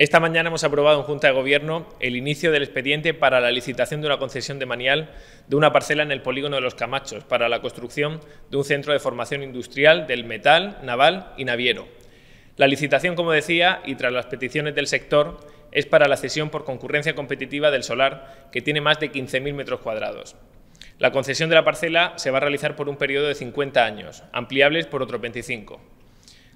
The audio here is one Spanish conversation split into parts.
Esta mañana hemos aprobado en Junta de Gobierno el inicio del expediente para la licitación de una concesión de manial de una parcela en el polígono de Los Camachos para la construcción de un centro de formación industrial del metal, naval y naviero. La licitación, como decía, y tras las peticiones del sector, es para la cesión por concurrencia competitiva del solar, que tiene más de 15.000 metros cuadrados. La concesión de la parcela se va a realizar por un periodo de 50 años, ampliables por otros 25.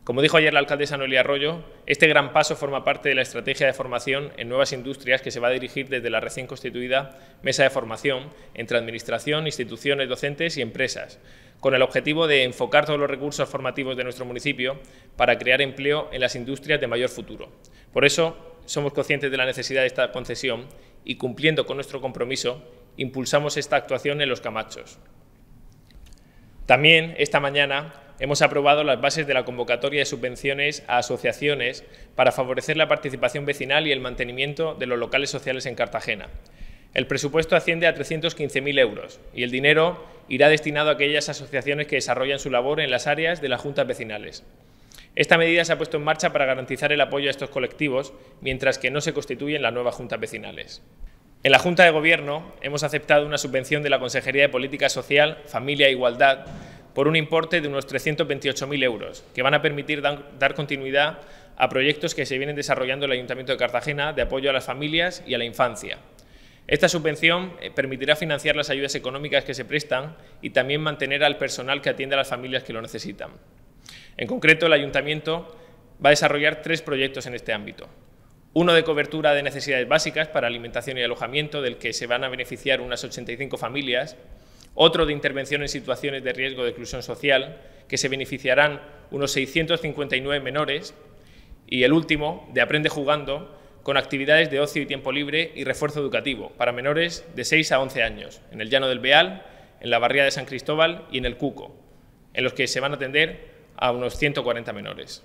Como dijo ayer la alcaldesa Noelia Arroyo, este gran paso forma parte de la estrategia de formación en nuevas industrias que se va a dirigir desde la recién constituida mesa de formación entre administración, instituciones, docentes y empresas, con el objetivo de enfocar todos los recursos formativos de nuestro municipio para crear empleo en las industrias de mayor futuro. Por eso, somos conscientes de la necesidad de esta concesión y, cumpliendo con nuestro compromiso, impulsamos esta actuación en Los Camachos. También, esta mañana, hemos aprobado las bases de la convocatoria de subvenciones a asociaciones para favorecer la participación vecinal y el mantenimiento de los locales sociales en Cartagena. El presupuesto asciende a 315.000 euros y el dinero irá destinado a aquellas asociaciones que desarrollan su labor en las áreas de las juntas vecinales. Esta medida se ha puesto en marcha para garantizar el apoyo a estos colectivos, mientras que no se constituyen las nuevas juntas vecinales. En la Junta de Gobierno hemos aceptado una subvención de la Consejería de Política Social, Familia e Igualdad por un importe de unos 328.000 euros, que van a permitir dar continuidad a proyectos que se vienen desarrollando en el Ayuntamiento de Cartagena de apoyo a las familias y a la infancia. Esta subvención eh, permitirá financiar las ayudas económicas que se prestan y también mantener al personal que atiende a las familias que lo necesitan. En concreto, el Ayuntamiento va a desarrollar tres proyectos en este ámbito. Uno de cobertura de necesidades básicas para alimentación y alojamiento, del que se van a beneficiar unas 85 familias, otro de intervención en situaciones de riesgo de exclusión social, que se beneficiarán unos 659 menores. Y el último, de Aprende Jugando, con actividades de ocio y tiempo libre y refuerzo educativo para menores de 6 a 11 años, en el Llano del Beal, en la Barría de San Cristóbal y en el Cuco, en los que se van a atender a unos 140 menores.